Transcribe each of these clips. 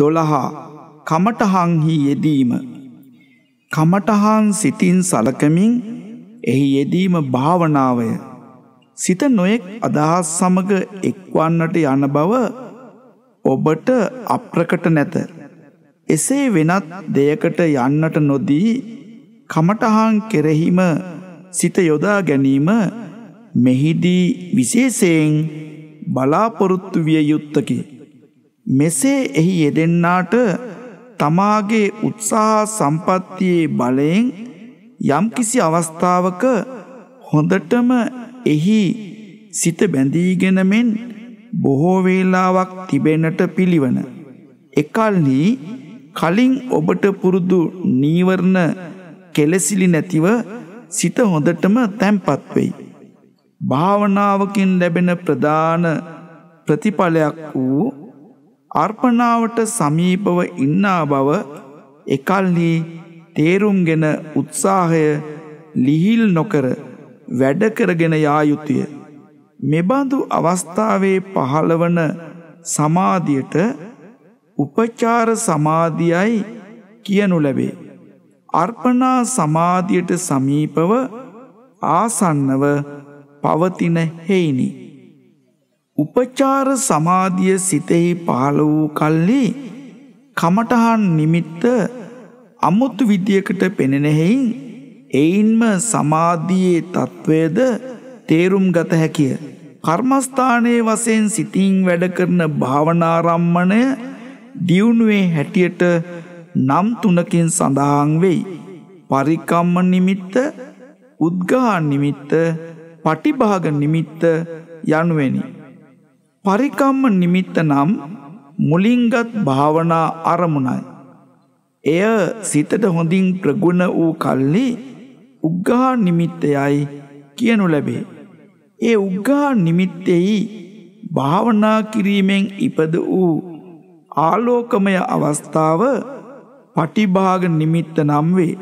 දොළහා කමටහංහි යෙදීම. කමටහන් සිතින් සලකමින් එහි යෙදීම භාවනාවය. සිත නොයෙක් අදහස් සමග එක්වන්නට යන බව ඔබට අප්‍රකට නැත. එසේ වෙනත් දෙයකට යන්නට නොදී කමටහන් කෙරෙහිම සිත යොදා ගැනීම මෙහිදී විශේෂයෙන් බලාපොරොත්තු විය යුත්තකි. මෙසේ එහි යෙදෙන්නාට තමාගේ උත්සාහ සම්පත්තියේ බලයෙන් යම්කිසි අවස්ථාවක හොඳටම එහි සිත බැඳීගෙන මෙන් බොහෝ වේලාවක් තිබෙන්නට පිළිවන. එකල්හි කලින් ඔබට පුරුදු නීවරණ කෙලෙසිලි නැතිව සිත හොඳටම තැන්පත් වෙයි. භාවනාවකින් ලැබෙන ප්‍රධාන ප්‍රතිඵලයක් වූ අර්පණාවට සමීපව ඉන්නා බව එකල්හි තේරුම්ගෙන උත්සාහය ලිහිල් නොකර වැඩකරගෙන යායුතුය. මෙබඳු අවස්ථාවේ පහළවන සමාධියට උපචාර සමාධියයි කියනු ලැබේ. අර්පණා සමාධියට සමීපව ආසන්නව පවතින හෙයිනිි. උපචාර සමාධිය සිතෙහි පහළ වූ කල්ලි කමටහන් නිමිත්ත අමුතු විදියකට පෙනෙනෙහෙයින් එයින්ම සමාධියයේ තත්ත්වයද තේරුම් ගත හැකිය. කර්මස්ථානයේ වසයෙන් සිතින් වැඩ කරන භාවනාරම්මණය දියුණුවේ හැටියට නම් තුනකින් සඳහන් වෙයි. පරිකම්ම නිමිත්ත උද්ගා නිමිත්ත පටිභාග නිමිත්ත යනුවෙනි. පරිකම්ම නිමිත්ත නම් මුලින්ගත් භාවනා අරමුණයි. එය සිතට හොඳින් ප්‍රගුණ වූ කල්ලි උග්ගා නිමිත්තයයි කියනු ලැබේ. ඒ උග්ගා නිමිත්තෙහි භාවනා කිරීමෙන් ඉපද වූ ආලෝකමය අවස්ථාව පටිභාග නිමිත්ත නම් වේ.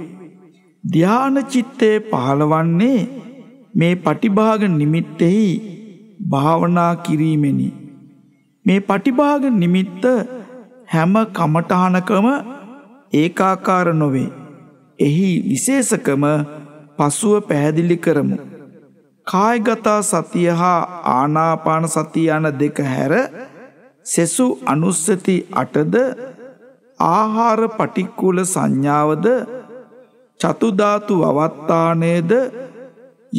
ධ්‍යානචිත්තේ පහළවන්නේ මේ පටිභාග නිමිත්තෙහි භාවනා කිරීමෙනි. මේ පටිභාග නිමිත්ත හැම කමටහනකම ඒකාකාර නොවේ. එහි විශේෂකම පසුව පැහැදිලි කරමු. කායගතා සතිය හා ආනාපාන සතිය යන දෙක හැර සෙසු අනුස්සති අටද ආහාර පටික්කුල සංඥාවද චතුධාතු අවත්තානයද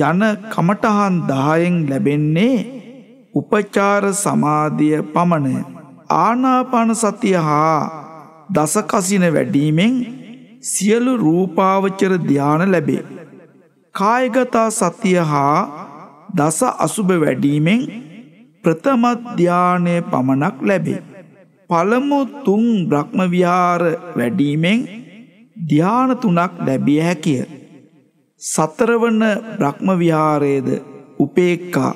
යන කමටහන් දහයෙන් ලැබෙන්නේ උපචාර සමාධිය පමණ ආනාපාන සතිය හා දසකසින වැඩීමෙන් සියලු රූපාවචර ධ්‍යාන ලැබේ. කායගතා සතිය හා දස අසුභ වැඩීමෙන් ප්‍රථමධ්‍යානය පමණක් ලැබේ. පළමු තුන් බ්‍රහ්මවිහාර වැඩීමෙන් ධ්‍යාන තුනක් ලැබිය හැකිය. සතරවන බ්‍රහ්මවිහාරයේද උපේක්කා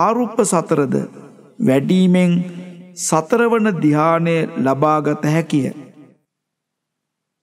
ආරුප්ප සතරද වැඩීමෙන් සතරවන දිහානය ලබාගත හැකිය.